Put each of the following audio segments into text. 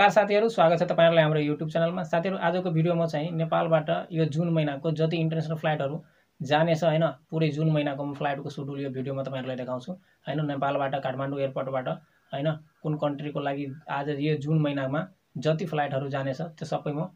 नमस्कार साथीहरू स्वागत छ तपाईँहरूलाई हाम्रो युट्युब च्यानलमा साथीहरू आजको भिडियोमा चाहिँ नेपालबाट यो जुन महिनाको जति इन्टरनेसनल फ्लाइटहरू जानेछ होइन पुरै जुन महिनाको म फ्लाइटको सेड्युल यो भिडियोमा तपाईँहरूलाई देखाउँछु होइन नेपालबाट काठमाडौँ एयरपोर्टबाट होइन कुन कन्ट्रीको लागि आज यो जुन महिनामा जति फ्लाइटहरू जानेछ त्यो सबै म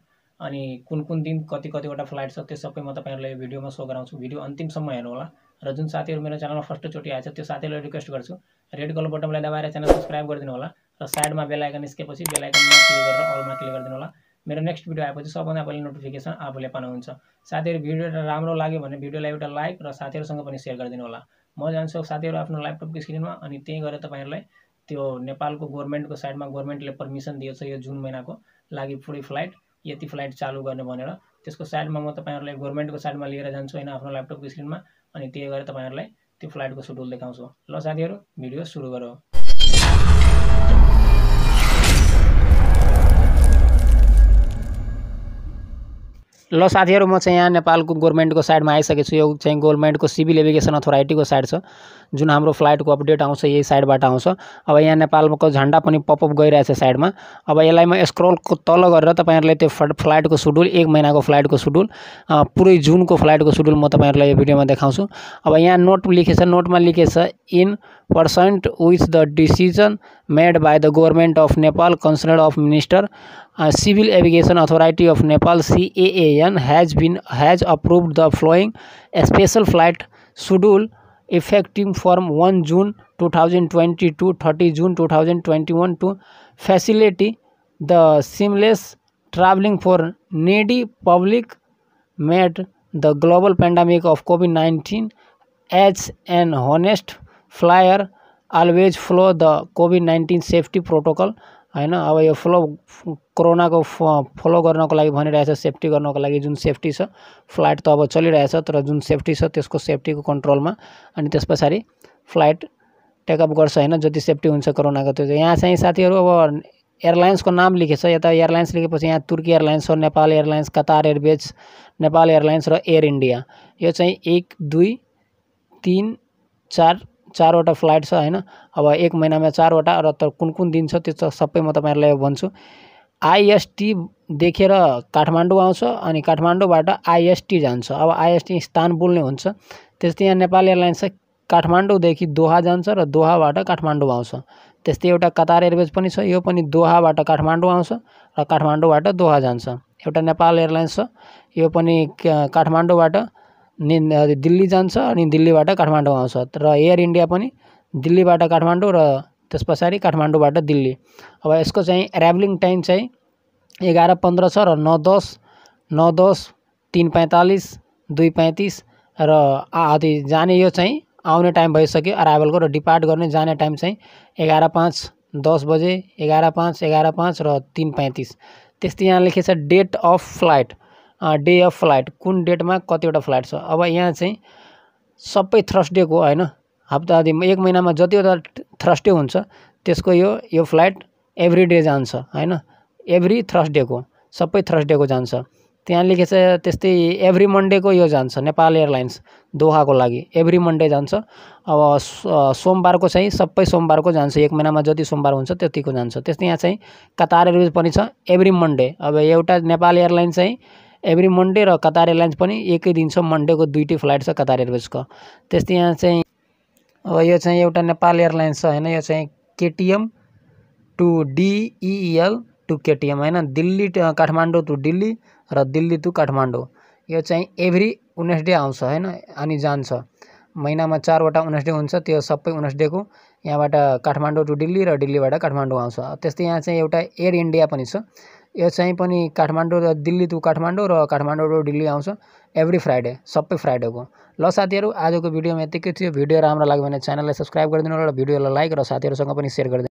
अनि कुन कुन दिन कति कतिवटा फ्लाइट छ त्यो सबै म तपाईँहरूलाई यो भिडियोमा सो गराउँछु भिडियो अन्तिमसम्म हेर्नु होला र जुन साथीहरू मेरो च्यानलमा फर्स्टचोटि आएछ त्यो साथीहरूलाई रिक्वेस्ट गर्छु रेड कलर बटनलाई दबाएर च्यानल सब्सक्राइब गरिदिनु होला र साइडमा बेलायकन निस्केपछि बेलायकनमा क्लिक गरेर अलमा क्लिक गरिदिनु होला मेरो नेक्स्ट भिडियो आएपछि सबभन्दा पहिले नोटिफिकेसन आफूले पाउनुहुन्छ साथीहरू भिडियो राम्रो लाग्यो भने भिडियोलाई एउटा लाइक र साथीहरूसँग पनि सेयर गरिदिनु होला म जान्छु साथीहरू आफ्नो ल्यापटपको स्क्रिनमा अनि त्यहीँ गएर तपाईँहरूलाई त्यो नेपालको गभर्मेन्टको साइडमा गभर्मेन्टले पर्मिसन दिएको छ यो जुन महिनाको लागि पुरै फ्लाइट यति फ्लाइट चालु गर्ने भनेर त्यसको साइडमा म तपाईँहरूलाई गभर्मेन्टको साइडमा लिएर जान्छु होइन आफ्नो ल्यापटपको स्क्रिनमा अनि त्यही गएर तपाईँहरूलाई त्यो फ्लाइटको सेड्युल देखाउँछु ल साथीहरू भिडियो सुरु गरौँ ल साथीहरू म चाहिँ यहाँ नेपालको गभर्मेन्टको साइडमा आइसकेको छु यो चाहिँ गभर्मेन्टको सिभिल एभिगेसन अथोरिटीको साइड छ जुन हाम्रो फ्लाइटको अपडेट आउँछ यही साइडबाट आउँछ अब यहाँ नेपालको झन्डा पनि पपअप गइरहेछ साइडमा अब यसलाई म स्क्रोलको तल गरेर तपाईँहरूले त्यो फ्लाइटको सेड्युल एक महिनाको फ्लाइटको सेड्युल पुरै जुनको फ्लाइटको सेड्युल म तपाईँहरूलाई यो भिडियोमा देखाउँछु अब यहाँ नोट लेखेछ नोटमा लेखेछ in percent with the decision made by the government of Nepal concern of minister civil aviation authority of nepal caan has been has approved the following special flight schedule effective from 1 june 2022 30 june 2021 to facilitate the seamless traveling for needy public met the global pandemic of covid-19 as an honest flyer always follow the covid-19 safety protocol होइन अब यो flow कोरोनाको follow गर्नको लागि भनिरहेछ safety गर्नको लागि जुन safety छ फ्लाइट त अब चलिरहेछ तर जुन सेफ्टी छ त्यसको सेफ्टीको कन्ट्रोलमा अनि त्यस पछाडि फ्लाइट टेकअप गर्छ होइन जति सेफ्टी हुन्छ कोरोनाको त्यो चाहिँ यहाँ चाहिँ साथीहरू अब एयरलाइन्सको नाम लेखेछ यता एयरलाइन्स लेखेपछि यहाँ तुर्की एयरलाइन्स हो Nepal airlines Qatar airways Nepal airlines र एयर इन्डिया यो चाहिँ एक दुई तिन चार चारवटा फ्लाइट छ होइन अब एक महिनामा चारवटा र त कुन कुन दिन छ त्यो त सबै म तपाईँहरूलाई भन्छु आइएसटी देखेर काठमाडौँ आउँछ अनि काठमाडौँबाट आइएसटी जान्छ अब आइएसटी इस्तानबुल नै हुन्छ त्यस्तै यहाँ नेपाल एयरलाइन्स छ काठमाडौँदेखि दोहा जान्छ र दोहाबाट काठमाडौँ आउँछ त्यस्तै एउटा कतार एयरवेज पनि छ यो पनि दोहाबाट काठमाडौँ आउँछ र काठमाडौँबाट दोहा जान्छ एउटा नेपाल एयरलाइन्स छ यो पनि काठमाडौँबाट नि दिल्ली जान्छ अनि दिल्लीबाट काठमाडौँ आउँछ र एयर इन्डिया पनि दिल्लीबाट काठमाडौँ र त्यस पछाडि काठमाडौँबाट दिल्ली अब यसको चाहिँ एराइभलिङ टाइम चाहिँ एघार पन्ध्र छ र नौ दस नौ दस तिन पैँतालिस दुई पैँतिस र आदि जाने यो चाहिँ आउने टाइम भइसक्यो अराइभलको र डिपार्ट गर्ने जाने टाइम चाहिँ एघार पाँच दस बजे एघार पाँच एघार पाँच र तिन पैँतिस त्यस्तै यहाँ लेखेको छ date of flight day of flight कुन डेटमा कतिवटा फ्लाइट छ अब यहाँ चाहिँ सबै थर्सडेको होइन हप्तादिमा एक महिनामा जतिवटा थर्सडे हुन्छ त्यसको यो यो फ्लाइट एभ्री डे जान्छ होइन एभ्री थर्सडेको सबै थर्सडेको जान्छ त्यहाँ लेखेछ त्यस्तै एभ्री मन्डेको यो जान्छ नेपाल एयरलाइन्स दोहाको लागि एभ्री मन्डे जान्छ अब सोमबारको चाहिँ सबै सोमबारको जान्छ एक महिनामा जति सोमबार हुन्छ त्यतिको जान्छ त्यस्तै यहाँ चाहिँ कतार एयरवेज पनि छ एभ्री मन्डे अब एउटा नेपाल एयरलाइन्स चाहिँ एभ्री मन्डे र कतार एयरलाइन्स पनि एकै दिन छ मन्डेको दुइटै फ्लाइट छ कतार एयरवेजको त्यस्तै यहाँ चाहिँ अब यो चाहिँ एउटा नेपाल एयरलाइन्स छ होइन यो चाहिँ KTM to DEL to KTM होइन दिल्ली काठमाडौँ टु दिल्ली र दिल्ली टु काठमाडौँ यो चाहिँ एभ्री डे आउँछ होइन अनि जान्छ महिनामा चारवटा डे हुन्छ त्यो सबै उनेसडेको यहाँबाट काठमाडौँ टु दिल्ली र दिल्लीबाट काठमाडौँ आउँछ त्यस्तै यहाँ चाहिँ एउटा एयर इन्डिया पनि छ यो चाहिँ पनि काठमाडौँ र दिल्ली टु काठमाडौँ र काठमाडौँ टु दिल्ली आउँछ एभ्री फ्राइडे सबै फ्राइडेको ल साथीहरू आजको भिडियोमा यतिकै थियो भिडियो राम्रो लाग्यो भने च्यानललाई सब्सक्राइब गरिदिनु होला र भिडियोलाई लाइक र साथीहरूसँग पनि सेयर गरिदिनु